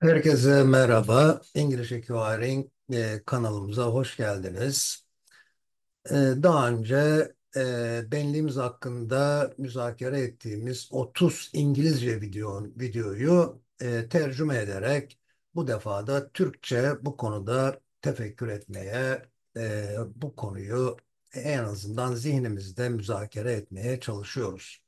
Herkese merhaba. İngilizce QR'in e, kanalımıza hoş geldiniz. E, daha önce e, benliğimiz hakkında müzakere ettiğimiz 30 İngilizce video, videoyu e, tercüme ederek bu defa da Türkçe bu konuda tefekkür etmeye, e, bu konuyu en azından zihnimizde müzakere etmeye çalışıyoruz.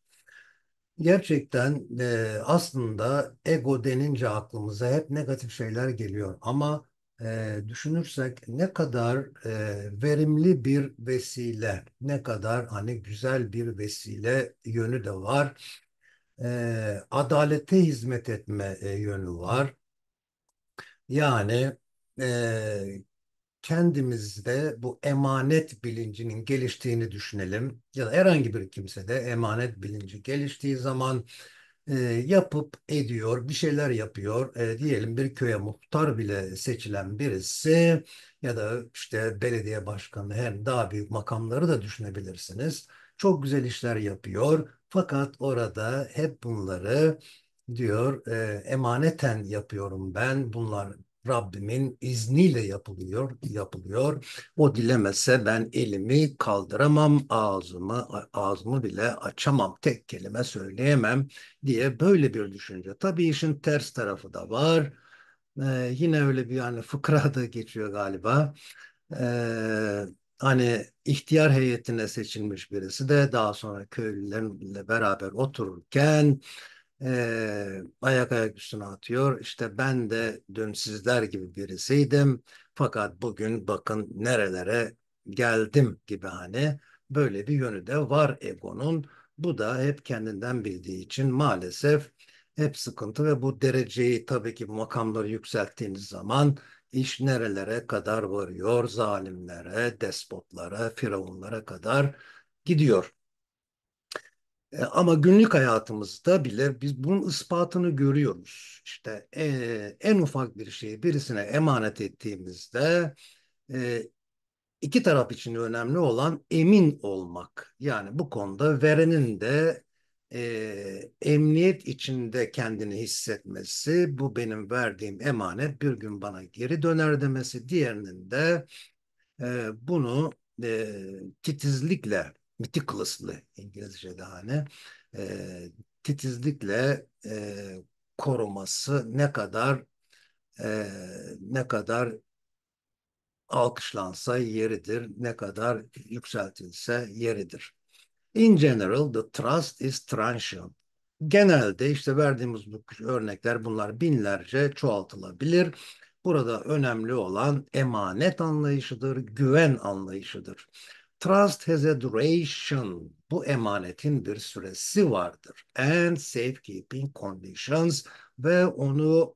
Gerçekten e, aslında ego denince aklımıza hep negatif şeyler geliyor ama e, düşünürsek ne kadar e, verimli bir vesile, ne kadar hani güzel bir vesile yönü de var. E, adalete hizmet etme e, yönü var. Yani e, kendimizde bu emanet bilincinin geliştiğini düşünelim ya da herhangi bir kimse de emanet bilinci geliştiği zaman e, yapıp ediyor bir şeyler yapıyor e, diyelim bir köye muhtar bile seçilen birisi ya da işte belediye başkanı hem daha büyük makamları da düşünebilirsiniz çok güzel işler yapıyor fakat orada hep bunları diyor e, emaneten yapıyorum ben bunlar Rabbimin izniyle yapılıyor, yapılıyor. O dilemese ben elimi kaldıramam, ağzımı ağzımı bile açamam, tek kelime söyleyemem diye böyle bir düşünce. Tabii işin ters tarafı da var. Ee, yine öyle bir yani fıkra da geçiyor galiba. Ee, hani ihtiyar heyetine seçilmiş birisi de daha sonra köylülerle beraber otururken e, ayak ayak üstüne atıyor. İşte ben de dün sizler gibi birisiydim fakat bugün bakın nerelere geldim gibi hani böyle bir yönü de var egonun. Bu da hep kendinden bildiği için maalesef hep sıkıntı ve bu dereceyi tabii ki makamları yükselttiğiniz zaman iş nerelere kadar varıyor? Zalimlere, despotlara, firavunlara kadar gidiyor. E, ama günlük hayatımızda bile biz bunun ispatını görüyoruz. İşte e, en ufak bir şeyi birisine emanet ettiğimizde e, iki taraf için önemli olan emin olmak. Yani bu konuda verenin de e, emniyet içinde kendini hissetmesi, bu benim verdiğim emanet bir gün bana geri döner demesi, diğerinin de e, bunu e, titizlikle mitik klaslı İngilizce'de hani e, titizlikle e, koruması ne kadar e, ne kadar alkışlansa yeridir, ne kadar yükseltilse yeridir. In general, the trust is transient. Genelde işte verdiğimiz bu örnekler bunlar binlerce çoğaltılabilir. Burada önemli olan emanet anlayışıdır, güven anlayışıdır. Trust has a duration. Bu emanetin bir süresi vardır. And safekeeping conditions ve onu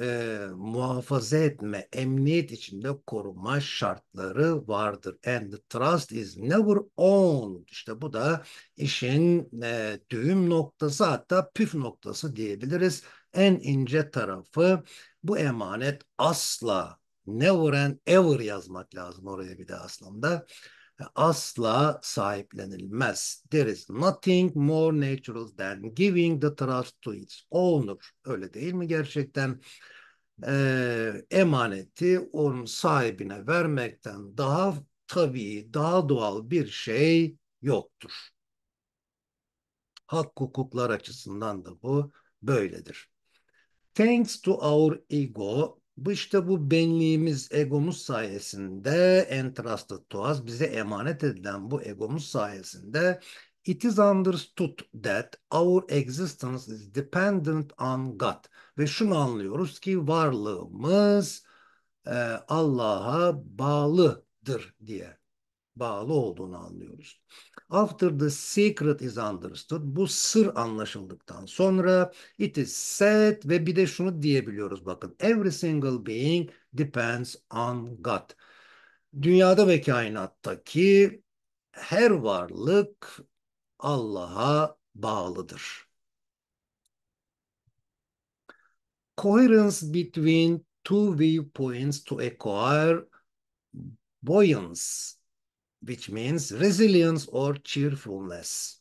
e, muhafaza etme, emniyet içinde koruma şartları vardır. And the trust is never owned. İşte bu da işin e, düğüm noktası hatta püf noktası diyebiliriz. En ince tarafı bu emanet asla never and ever yazmak lazım oraya bir de aslında asla sahiplenilmez. There is nothing more natural than giving the trust to its owner. Öyle değil mi gerçekten? Ee, emaneti onun sahibine vermekten daha tabii, daha doğal bir şey yoktur. Hak hukuklar açısından da bu böyledir. Thanks to our ego, bu işte bu benliğimiz, egomuz sayesinde entrusted to bize emanet edilen bu egomuz sayesinde It is understood that our existence is dependent on God. Ve şunu anlıyoruz ki varlığımız e, Allah'a bağlıdır diye bağlı olduğunu anlıyoruz. After the secret is understood, bu sır anlaşıldıktan sonra it is said ve bir de şunu diyebiliyoruz bakın. Every single being depends on God. Dünyada ve kainattaki her varlık Allah'a bağlıdır. Coherence between two viewpoints to acquire buoyance which means resilience or cheerfulness.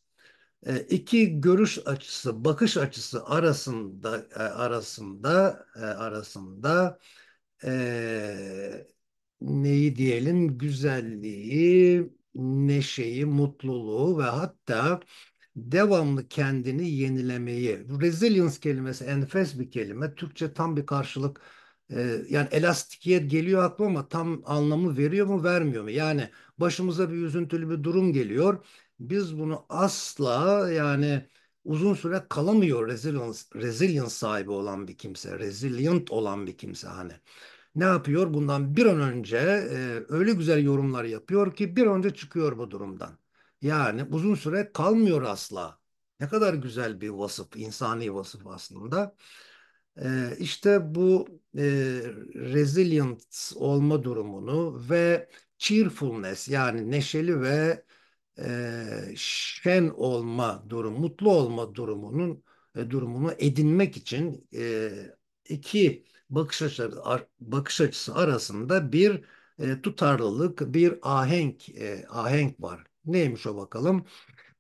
E, iki görüş açısı, bakış açısı arasında e, arasında e, arasında e, neyi diyelim güzelliği, neşeyi, mutluluğu ve hatta devamlı kendini yenilemeyi. Resilience kelimesi enfes bir kelime. Türkçe tam bir karşılık ee, yani elastikiyet geliyor aklıma ama tam anlamı veriyor mu vermiyor mu? Yani başımıza bir üzüntülü bir durum geliyor. Biz bunu asla yani uzun süre kalamıyor resilience, resilience sahibi olan bir kimse. Resilient olan bir kimse hani. Ne yapıyor? Bundan bir an önce e, öyle güzel yorumlar yapıyor ki bir an önce çıkıyor bu durumdan. Yani uzun süre kalmıyor asla. Ne kadar güzel bir vasıf, insani vasıf aslında. İşte bu e, resilient olma durumunu ve cheerfulness yani neşeli ve e, şen olma durum, mutlu olma durumunun e, durumunu edinmek için e, iki bakış açısı, bakış açısı arasında bir e, tutarlılık, bir ahenk e, ahenk var. Neymiş o bakalım?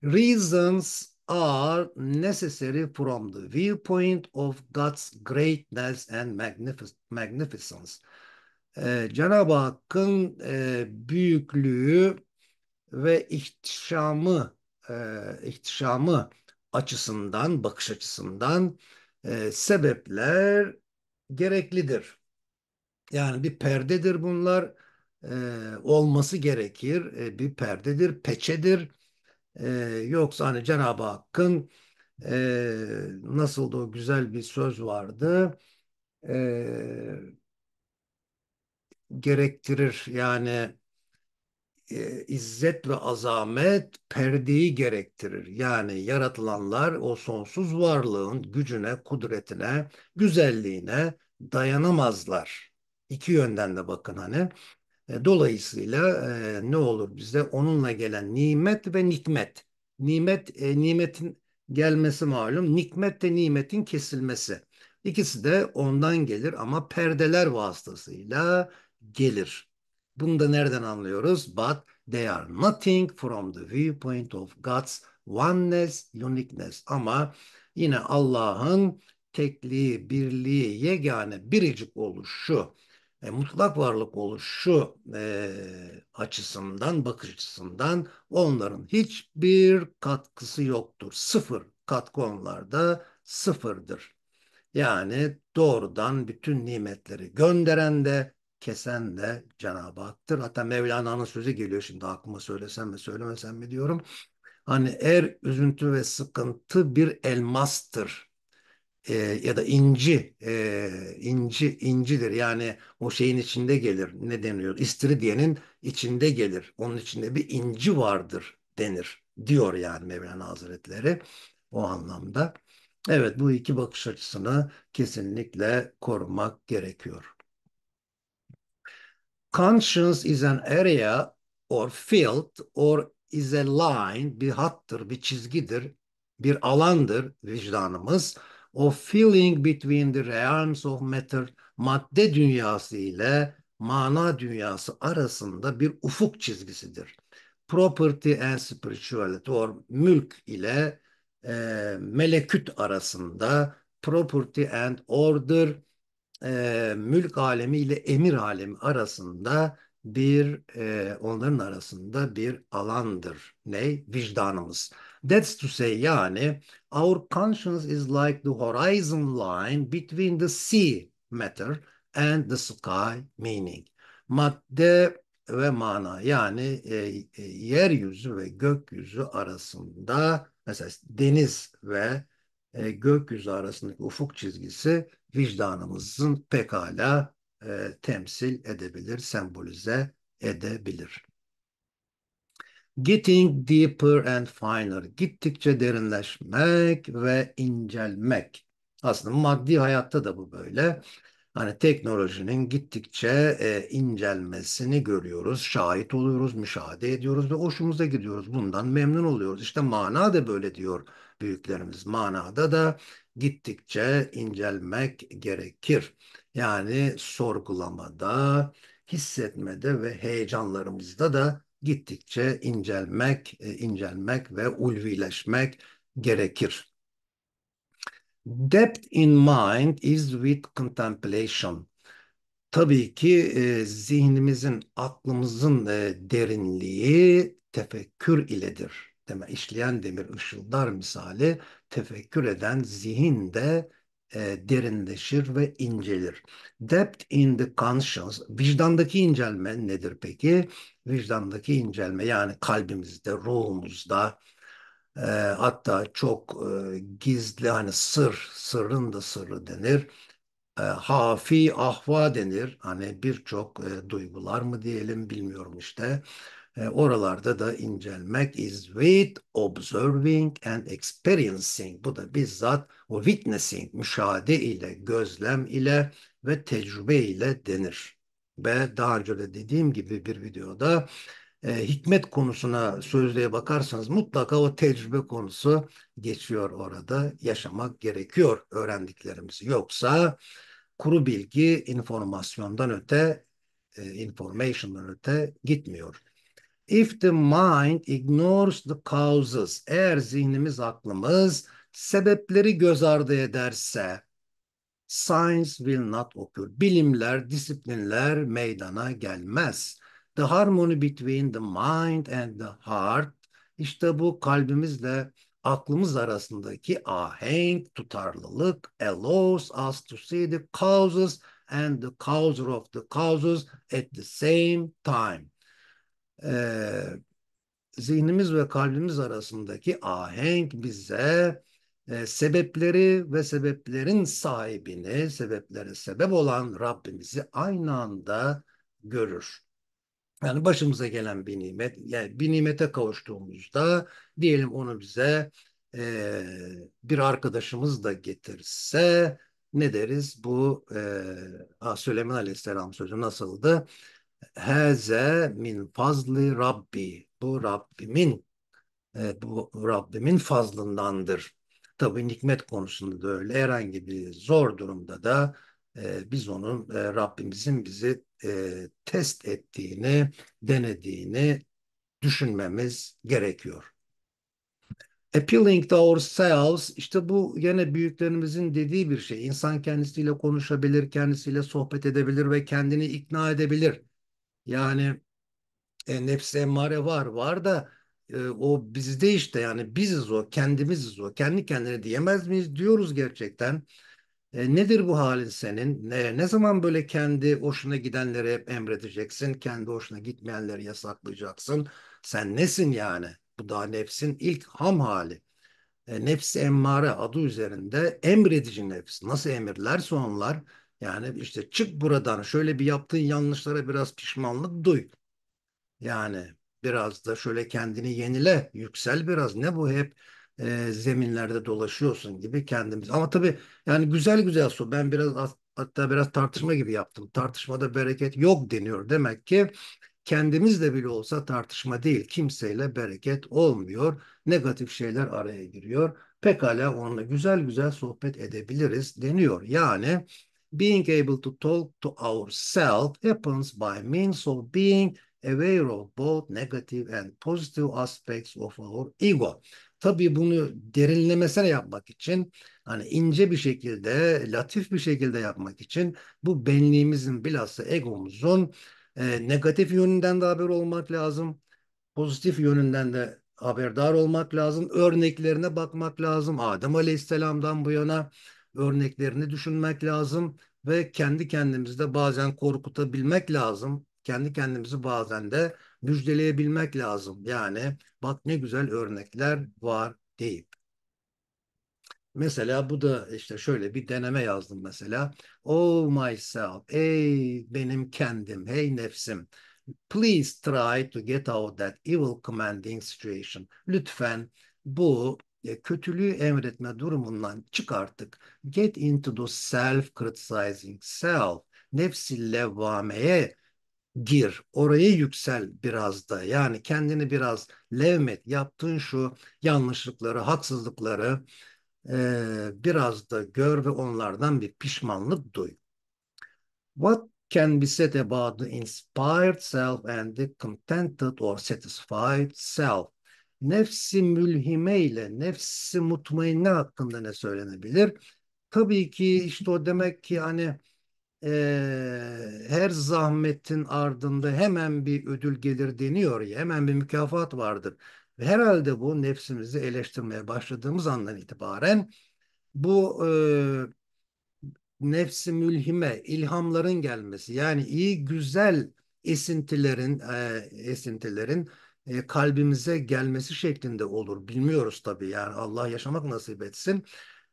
Reasons are necessary from the viewpoint of God's greatness and magnific magnificence. Ee, Cenab-ı Hakk'ın e, büyüklüğü ve ihtişamı e, ihtişamı açısından, bakış açısından e, sebepler gereklidir. Yani bir perdedir bunlar. E, olması gerekir. E, bir perdedir, peçedir e, yoksa hani Cenab-ı Hakk'ın e, nasıl da o güzel bir söz vardı. E, gerektirir yani e, ve azamet perdeyi gerektirir. Yani yaratılanlar o sonsuz varlığın gücüne, kudretine, güzelliğine dayanamazlar. İki yönden de bakın hani. E, dolayısıyla e, ne olur bize onunla gelen nimet ve nikmet. Nimet e, nimetin gelmesi malum, nikmet de nimetin kesilmesi. İkisi de ondan gelir ama perdeler vasıtasıyla gelir. Bunu da nereden anlıyoruz? But they are nothing from the viewpoint of God's oneness, uniqueness. Ama yine Allah'ın tekliği, birliği, yegane, biricik oluşu e, mutlak varlık oluşu e, açısından, bakış açısından onların hiçbir katkısı yoktur. Sıfır katkı onlarda sıfırdır. Yani doğrudan bütün nimetleri gönderen de kesen de Cenab-ı Hak'tır. Hatta Mevlana'nın sözü geliyor şimdi aklıma söylesem mi söylemesem mi diyorum. Hani er üzüntü ve sıkıntı bir elmastır e, ya da inci e, inci incidir yani o şeyin içinde gelir ne deniyor istiridyenin içinde gelir onun içinde bir inci vardır denir diyor yani Mevlana Hazretleri o anlamda. Evet bu iki bakış açısını kesinlikle korumak gerekiyor. Conscience is an area or field or is a line bir hattır, bir çizgidir, bir alandır vicdanımız o feeling between the realms of matter madde dünyası ile mana dünyası arasında bir ufuk çizgisidir. Property and spirituality or mülk ile e, meleküt arasında property and order e, mülk alemi ile emir alemi arasında bir e, onların arasında bir alandır. Ne? Vicdanımız. That's to say yani our conscience is like the horizon line between the sea matter and the sky meaning. Madde ve mana yani e, e, yeryüzü ve gökyüzü arasında mesela deniz ve e, gökyüzü arasındaki ufuk çizgisi vicdanımızın pekala e, temsil edebilir, sembolize edebilir. Getting deeper and finer. Gittikçe derinleşmek ve incelmek. Aslında maddi hayatta da bu böyle. Hani teknolojinin gittikçe e, incelmesini görüyoruz, şahit oluyoruz, müşahede ediyoruz ve hoşumuza gidiyoruz. Bundan memnun oluyoruz. İşte mana da böyle diyor büyüklerimiz. Manada da gittikçe incelmek gerekir. Yani sorgulamada, hissetmede ve heyecanlarımızda da gittikçe incelmek, e, incelmek ve ulvileşmek gerekir. Depth in mind is with contemplation. Tabii ki e, zihnimizin, aklımızın e, derinliği tefekkür iledir. Deme işleyen demir ışıldar misali tefekkür eden zihin de e, derinleşir ve incelir. Depth in the conscience, vicdandaki incelme nedir peki? Vicdandaki incelme yani kalbimizde, ruhumuzda, e, hatta çok e, gizli hani sır, sırrın da sırrı denir. E, hafi, ahva denir. Hani birçok e, duygular mı diyelim bilmiyorum işte. E, oralarda da incelmek is with observing and experiencing. Bu da bizzat o witnessing, müşahede ile, gözlem ile ve tecrübe ile denir. Ve daha önce de dediğim gibi bir videoda e, hikmet konusuna sözlüğe bakarsanız mutlaka o tecrübe konusu geçiyor orada. Yaşamak gerekiyor öğrendiklerimizi. Yoksa kuru bilgi informasyondan öte, e, information'dan öte gitmiyor. If the mind ignores the causes, eğer zihnimiz, aklımız sebepleri göz ardı ederse, science will not occur. Bilimler, disiplinler meydana gelmez. The harmony between the mind and the heart, işte bu kalbimizle aklımız arasındaki ahenk, tutarlılık allows us to see the causes and the causer of the causes at the same time e, zihnimiz ve kalbimiz arasındaki ahenk bize e, sebepleri ve sebeplerin sahibini, sebeplere sebep olan Rabbimizi aynı anda görür. Yani başımıza gelen bir nimet, yani bir nimete kavuştuğumuzda diyelim onu bize e, bir arkadaşımız da getirse ne deriz? Bu e, ah, Süleyman Aleyhisselam sözü nasıldı? Heze min fazli Rabbi. Bu Rabbimin e, bu Rabbimin fazlındandır. Tabi nikmet konusunda da öyle herhangi bir zor durumda da e, biz onun e, Rabbimizin bizi e, test ettiğini, denediğini düşünmemiz gerekiyor. Appealing to ourselves işte bu yine büyüklerimizin dediği bir şey. İnsan kendisiyle konuşabilir, kendisiyle sohbet edebilir ve kendini ikna edebilir. Yani e, nefsi emmare var. Var da e, o bizde işte yani biziz o, kendimiziz o. Kendi kendine diyemez miyiz diyoruz gerçekten. E, nedir bu halin senin? ne ne zaman böyle kendi hoşuna gidenlere emredeceksin? Kendi hoşuna gitmeyenleri yasaklayacaksın? Sen nesin yani? Bu da nefsin ilk ham hali. E, nefsi emmare adı üzerinde emredici nefs. Nasıl emirlerse onlar yani işte çık buradan şöyle bir yaptığın yanlışlara biraz pişmanlık duy. Yani biraz da şöyle kendini yenile, yüksel biraz. Ne bu hep e, zeminlerde dolaşıyorsun gibi kendimiz. Ama tabii yani güzel güzel su. Ben biraz hatta biraz tartışma gibi yaptım. Tartışmada bereket yok deniyor. Demek ki kendimizle bile olsa tartışma değil. Kimseyle bereket olmuyor. Negatif şeyler araya giriyor. Pekala onunla güzel güzel sohbet edebiliriz deniyor. Yani being able to talk to ourselves happens by means of being aware of both negative and positive aspects of our ego. Tabii bunu derinlemesine yapmak için hani ince bir şekilde, latif bir şekilde yapmak için bu benliğimizin bilhassa egomuzun e, negatif yönünden de haber olmak lazım. Pozitif yönünden de haberdar olmak lazım. Örneklerine bakmak lazım. Adem Aleyhisselam'dan bu yana örneklerini düşünmek lazım ve kendi kendimizi de bazen korkutabilmek lazım. Kendi kendimizi bazen de müjdeleyebilmek lazım. Yani bak ne güzel örnekler var deyip. Mesela bu da işte şöyle bir deneme yazdım mesela. Oh myself, ey benim kendim, hey nefsim. Please try to get out that evil commanding situation. Lütfen bu e, kötülüğü emretme durumundan çıkarttık. Get into the self-criticizing self. Nefsi levvameye gir. Oraya yüksel biraz da. Yani kendini biraz levmet. Yaptığın şu yanlışlıkları, haksızlıkları e, biraz da gör ve onlardan bir pişmanlık duy. What can be said about the inspired self and the contented or satisfied self? nefsi mülhime ile nefsi mutmainne hakkında ne söylenebilir? Tabii ki işte o demek ki hani e, her zahmetin ardında hemen bir ödül gelir deniyor ya hemen bir mükafat vardır. Ve herhalde bu nefsimizi eleştirmeye başladığımız andan itibaren bu e, nefsi mülhime ilhamların gelmesi yani iyi güzel esintilerin e, esintilerin e, kalbimize gelmesi şeklinde olur. Bilmiyoruz tabii yani Allah yaşamak nasip etsin.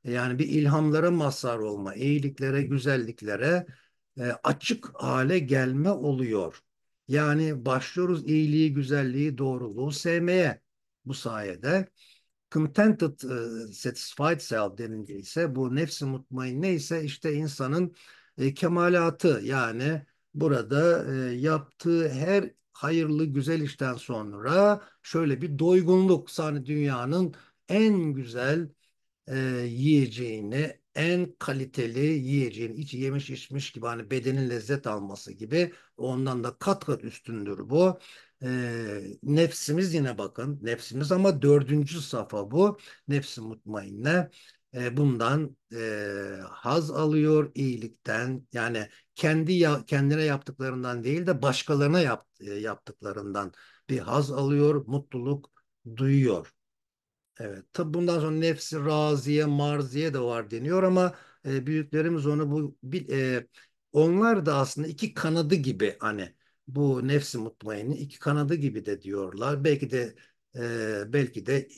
E, yani bir ilhamlara mazhar olma, iyiliklere, güzelliklere e, açık hale gelme oluyor. Yani başlıyoruz iyiliği, güzelliği, doğruluğu sevmeye bu sayede. Contented, e, satisfied self denince ise bu nefsi mutmain neyse işte insanın e, kemalatı yani burada e, yaptığı her hayırlı güzel işten sonra şöyle bir doygunluk sahne dünyanın en güzel e, yiyeceğini en kaliteli yiyeceğini iç yemiş içmiş gibi hani bedenin lezzet alması gibi ondan da kat kat üstündür bu. E, nefsimiz yine bakın nefsimiz ama dördüncü safa bu nefsi mutmainne e, bundan e, haz alıyor iyilikten yani kendi ya, kendine yaptıklarından değil de başkalarına yap, e, yaptıklarından bir haz alıyor mutluluk duyuyor. Evet tabi bundan sonra nefsi raziye marziye de var deniyor ama e, büyüklerimiz onu bu e, onlar da aslında iki kanadı gibi hani bu nefsi mutmainni iki kanadı gibi de diyorlar belki de e, belki de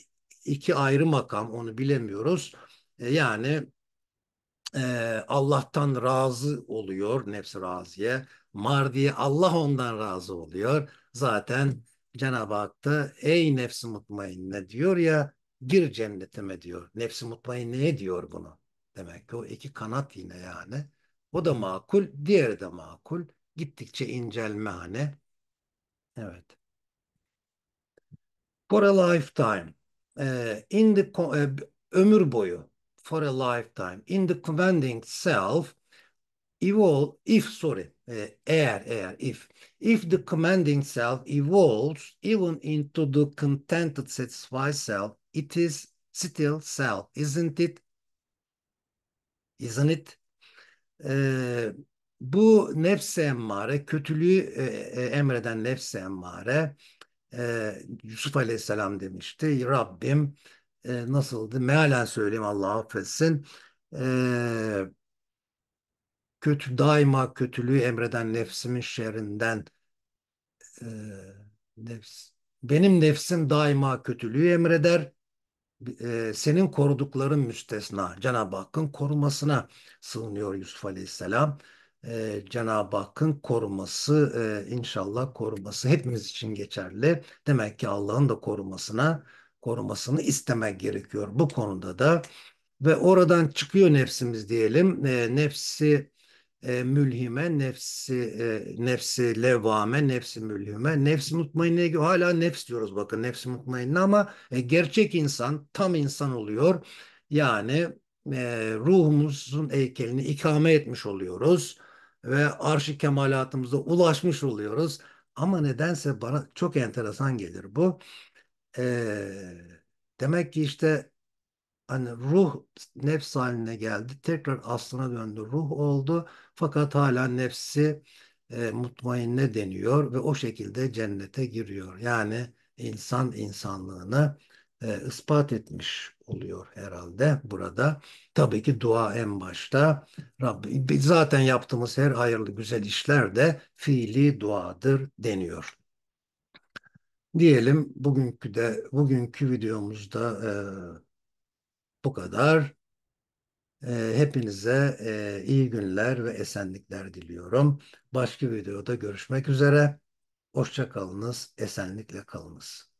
iki ayrı makam onu bilemiyoruz. E, yani e, Allah'tan razı oluyor nefsi raziye. Mardiye Allah ondan razı oluyor. Zaten Cenab-ı Hak da ey nefsi mutmainne diyor ya gir cennetime diyor. Nefsi mutmainne diyor bunu. Demek ki o iki kanat yine yani. O da makul, diğeri de makul. Gittikçe incelme hani. Evet. For a lifetime. E, in the, e, ömür boyu for a lifetime. In the commanding self, evolve, if, sorry, air e, air if, if the commanding self evolves even into the contented satisfied self, it is still self, isn't it? Isn't it? Ee, bu nefse emmare, kötülüğü e, e, emreden nefse emmare, e, Yusuf Aleyhisselam demişti, Rabbim e, nasıldı? Mealen söyleyeyim Allah affetsin. E, kötü daima kötülüğü emreden nefsimin şerrinden e, nefs benim nefsim daima kötülüğü emreder. E, senin korudukların müstesna. Cenab-ı Hakk'ın korumasına sığınıyor Yusuf Aleyhisselam. E, Cenab-ı Hakk'ın koruması e, inşallah koruması hepimiz için geçerli. Demek ki Allah'ın da korumasına korumasını istemek gerekiyor bu konuda da. Ve oradan çıkıyor nefsimiz diyelim. E, nefsi e, mülhime, nefsi e, nefsi levame, nefsi mülhime, nefsi mutmainne hala nefs diyoruz bakın nefsi mutmainne ama e, gerçek insan tam insan oluyor. Yani e, ruhumuzun heykelini ikame etmiş oluyoruz ve arşi kemalatımıza ulaşmış oluyoruz. Ama nedense bana çok enteresan gelir bu e, demek ki işte hani ruh nefs haline geldi. Tekrar aslına döndü. Ruh oldu. Fakat hala nefsi e, mutmainne deniyor ve o şekilde cennete giriyor. Yani insan insanlığını e, ispat etmiş oluyor herhalde burada. Tabii ki dua en başta. Rabbi, zaten yaptığımız her hayırlı güzel işler de fiili duadır deniyor. Diyelim bugünkü de bugünkü videomuzda e, bu kadar. E, hepinize e, iyi günler ve esenlikler diliyorum. Başka videoda görüşmek üzere. Hoşçakalınız, esenlikle kalınız.